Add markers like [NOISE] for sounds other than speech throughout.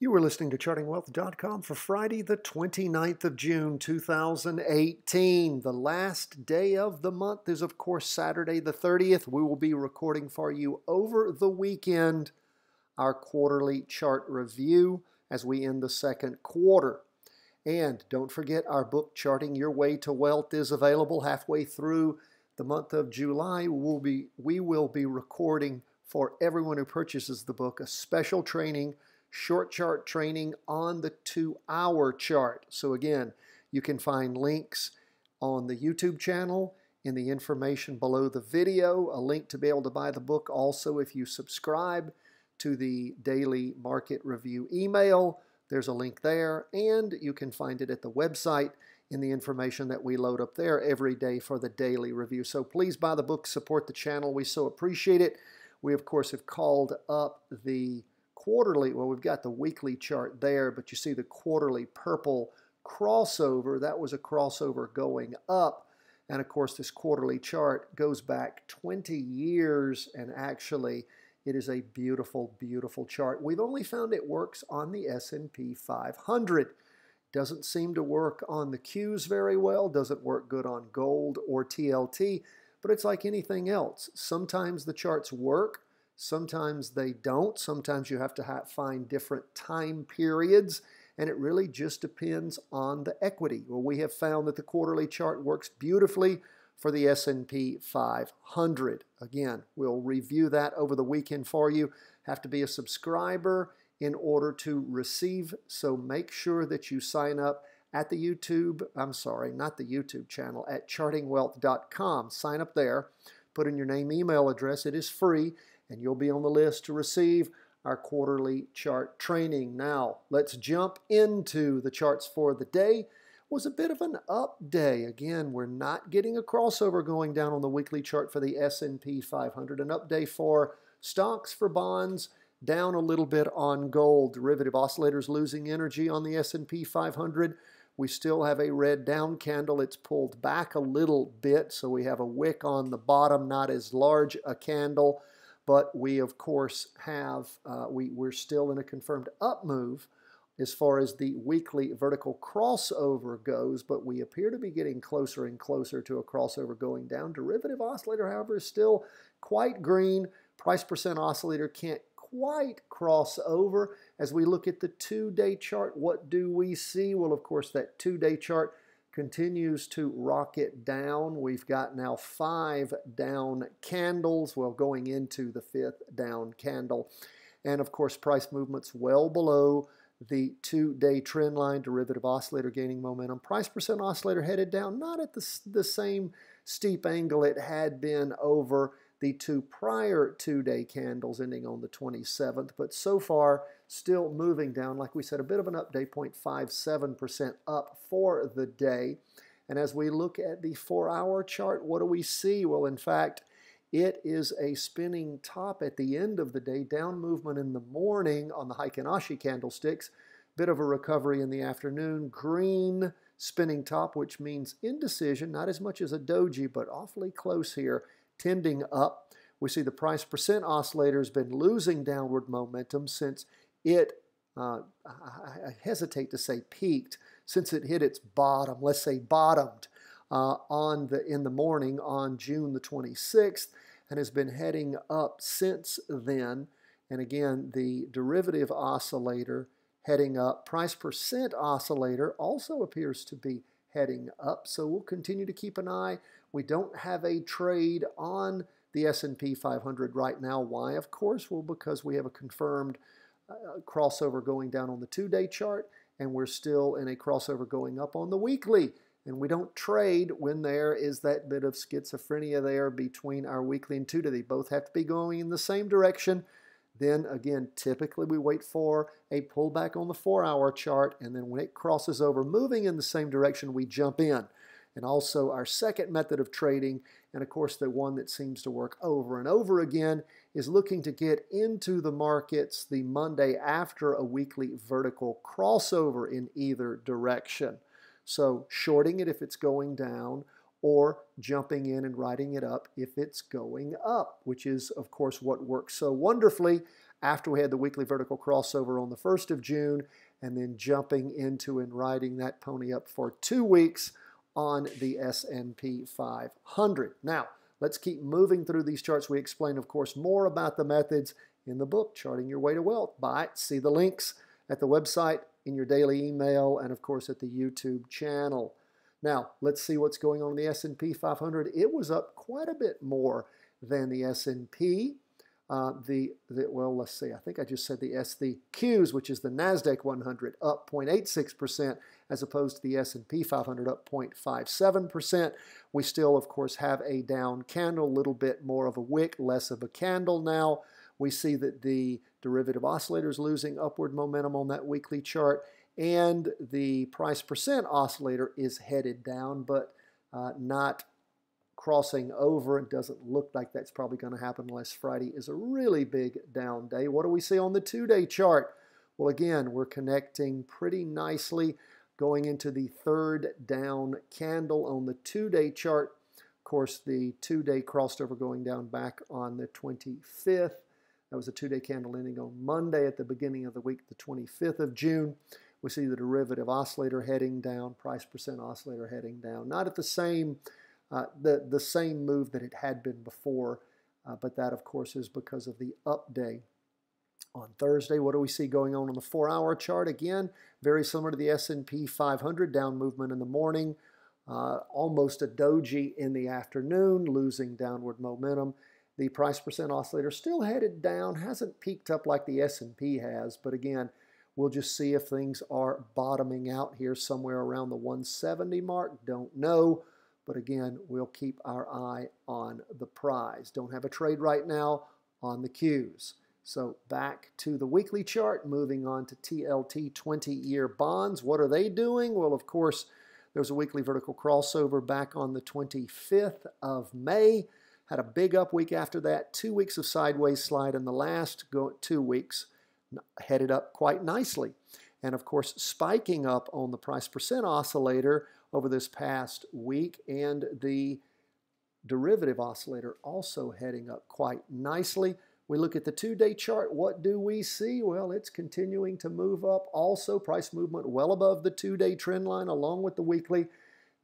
You are listening to chartingwealth.com for Friday, the 29th of June, 2018. The last day of the month is, of course, Saturday, the 30th. We will be recording for you over the weekend our quarterly chart review as we end the second quarter. And don't forget, our book, Charting Your Way to Wealth, is available halfway through the month of July. We'll be, we will be recording for everyone who purchases the book a special training short chart training on the two hour chart. So, again, you can find links on the YouTube channel in the information below the video, a link to be able to buy the book also if you subscribe to the daily market review email. There's a link there, and you can find it at the website in the information that we load up there every day for the daily review. So please buy the book, support the channel. We so appreciate it. We, of course, have called up the quarterly, well, we've got the weekly chart there, but you see the quarterly purple crossover. That was a crossover going up. And of course, this quarterly chart goes back 20 years, and actually, it is a beautiful, beautiful chart. We've only found it works on the S&P 500. Doesn't seem to work on the Qs very well, doesn't work good on gold or TLT, but it's like anything else. Sometimes the charts work, Sometimes they don't. Sometimes you have to find different time periods, and it really just depends on the equity. Well, we have found that the quarterly chart works beautifully for the S&P 500. Again, we'll review that over the weekend for you. Have to be a subscriber in order to receive, so make sure that you sign up at the YouTube, I'm sorry, not the YouTube channel, at chartingwealth.com. Sign up there, put in your name, email address, it is free, and you'll be on the list to receive our quarterly chart training. Now, let's jump into the charts for the day. It was a bit of an up day. Again, we're not getting a crossover going down on the weekly chart for the S&P 500. An up day for stocks, for bonds, down a little bit on gold. Derivative oscillators losing energy on the S&P 500. We still have a red down candle. It's pulled back a little bit, so we have a wick on the bottom, not as large a candle but we of course have, uh, we, we're still in a confirmed up move as far as the weekly vertical crossover goes, but we appear to be getting closer and closer to a crossover going down. Derivative oscillator, however, is still quite green. Price percent oscillator can't quite cross over. As we look at the two-day chart, what do we see? Well, of course, that two-day chart continues to rocket down. We've got now five down candles, well, going into the fifth down candle. And of course, price movements well below the two-day trend line, derivative oscillator gaining momentum, price percent oscillator headed down, not at the, the same steep angle it had been over the two prior two-day candles ending on the 27th, but so far still moving down, like we said, a bit of an up day, 0.57% up for the day. And as we look at the four-hour chart, what do we see? Well, in fact, it is a spinning top at the end of the day, down movement in the morning on the Heikinashi candlesticks, bit of a recovery in the afternoon, green spinning top, which means indecision, not as much as a doji, but awfully close here tending up. We see the price percent oscillator has been losing downward momentum since it, uh, I hesitate to say peaked, since it hit its bottom, let's say bottomed uh, on the, in the morning on June the 26th and has been heading up since then. And again, the derivative oscillator heading up, price percent oscillator also appears to be heading up. So we'll continue to keep an eye. We don't have a trade on the S&P 500 right now. Why? Of course, well, because we have a confirmed uh, crossover going down on the two-day chart, and we're still in a crossover going up on the weekly. And we don't trade when there is that bit of schizophrenia there between our weekly and two-day. They both have to be going in the same direction. Then again, typically we wait for a pullback on the four hour chart, and then when it crosses over, moving in the same direction, we jump in. And also, our second method of trading, and of course, the one that seems to work over and over again, is looking to get into the markets the Monday after a weekly vertical crossover in either direction. So, shorting it if it's going down or jumping in and writing it up if it's going up, which is, of course, what works so wonderfully after we had the weekly vertical crossover on the 1st of June, and then jumping into and riding that pony up for two weeks on the S&P 500. Now, let's keep moving through these charts. We explain, of course, more about the methods in the book, Charting Your Way to Wealth, by see the links at the website, in your daily email, and of course at the YouTube channel. Now, let's see what's going on in the S&P 500. It was up quite a bit more than the S&P. Uh, the, the, well, let's see, I think I just said the S, the Qs, which is the NASDAQ 100, up 0.86%, as opposed to the S&P 500, up 0.57%. We still, of course, have a down candle, a little bit more of a wick, less of a candle now. We see that the derivative oscillator is losing upward momentum on that weekly chart and the price percent oscillator is headed down but uh, not crossing over. It doesn't look like that's probably going to happen unless Friday is a really big down day. What do we see on the two-day chart? Well, again, we're connecting pretty nicely going into the third down candle on the two-day chart. Of course, the two-day crossed over going down back on the 25th. That was a two-day candle ending on Monday at the beginning of the week, the 25th of June we see the derivative oscillator heading down, price percent oscillator heading down. Not at the same, uh, the, the same move that it had been before, uh, but that, of course, is because of the up day. On Thursday, what do we see going on on the four-hour chart? Again, very similar to the S&P 500, down movement in the morning, uh, almost a doji in the afternoon, losing downward momentum. The price percent oscillator still headed down, hasn't peaked up like the S&P has, but again, We'll just see if things are bottoming out here somewhere around the 170 mark. Don't know. But again, we'll keep our eye on the prize. Don't have a trade right now on the cues. So back to the weekly chart, moving on to TLT 20-year bonds. What are they doing? Well, of course, there's a weekly vertical crossover back on the 25th of May. Had a big up week after that, two weeks of sideways slide in the last two weeks headed up quite nicely. And of course, spiking up on the price percent oscillator over this past week and the derivative oscillator also heading up quite nicely. We look at the two-day chart. What do we see? Well, it's continuing to move up. Also, price movement well above the two-day trend line along with the weekly.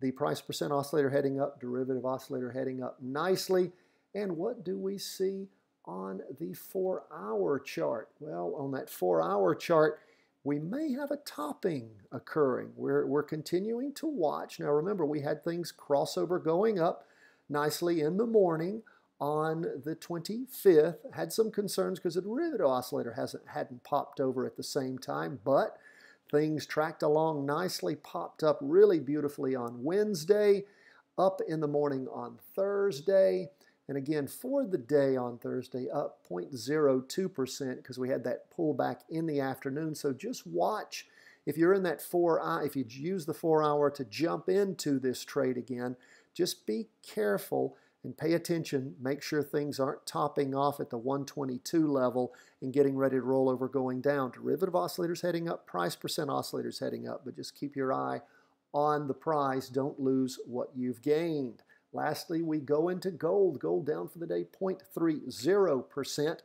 The price percent oscillator heading up, derivative oscillator heading up nicely. And what do we see on the four hour chart? Well, on that four hour chart, we may have a topping occurring. We're, we're continuing to watch. Now, remember, we had things crossover going up nicely in the morning on the 25th. Had some concerns because the derivative oscillator hasn't, hadn't popped over at the same time, but things tracked along nicely, popped up really beautifully on Wednesday, up in the morning on Thursday. And again, for the day on Thursday, up 0.02% because we had that pullback in the afternoon. So just watch if you're in that four hour, uh, if you use the four hour to jump into this trade again, just be careful and pay attention. Make sure things aren't topping off at the 122 level and getting ready to roll over going down. Derivative oscillators heading up, price percent oscillators heading up, but just keep your eye on the price. Don't lose what you've gained. Lastly, we go into gold. Gold down for the day 0.30%.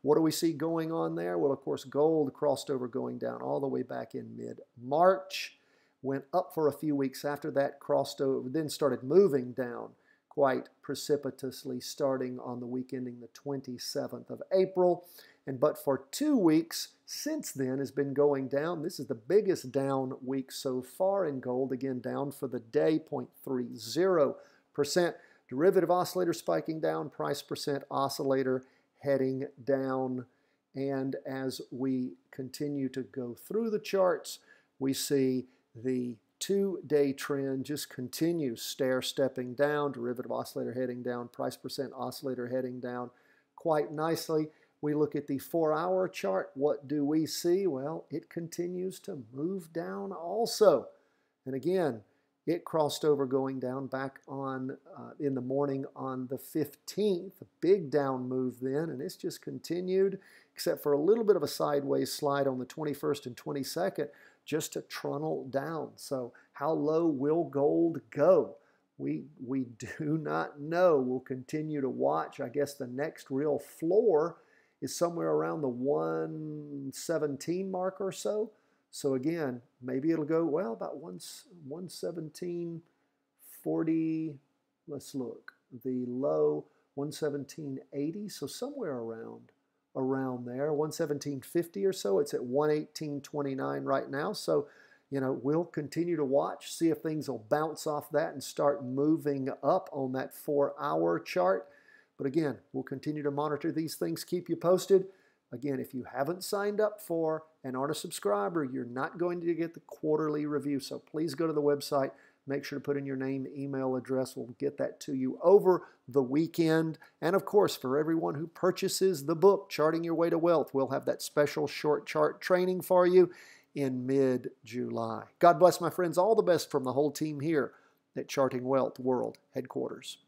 What do we see going on there? Well, of course, gold crossed over going down all the way back in mid-March, went up for a few weeks after that, crossed over, then started moving down quite precipitously starting on the week ending the 27th of April. And but for two weeks since then has been going down. This is the biggest down week so far in gold. Again, down for the day, 0.30 percent. Derivative oscillator spiking down, price percent oscillator heading down. And as we continue to go through the charts, we see the two-day trend just continue stair-stepping down, derivative oscillator heading down, price percent oscillator heading down quite nicely. We look at the four-hour chart. What do we see? Well, it continues to move down also. And again, it crossed over going down back on uh, in the morning on the 15th, a big down move then, and it's just continued, except for a little bit of a sideways slide on the 21st and 22nd, just to trundle down. So how low will gold go? We, we [LAUGHS] do not know. We'll continue to watch. I guess the next real floor is somewhere around the 117 mark or so. So again, maybe it'll go, well, about 1, 117.40, let's look, the low 117.80, so somewhere around around there, 117.50 or so. It's at 118.29 right now. So, you know, we'll continue to watch, see if things will bounce off that and start moving up on that four hour chart. But again, we'll continue to monitor these things, keep you posted. Again, if you haven't signed up for and aren't a subscriber, you're not going to get the quarterly review. So please go to the website. Make sure to put in your name, email address. We'll get that to you over the weekend. And of course, for everyone who purchases the book, Charting Your Way to Wealth, we'll have that special short chart training for you in mid July. God bless my friends. All the best from the whole team here at Charting Wealth World Headquarters.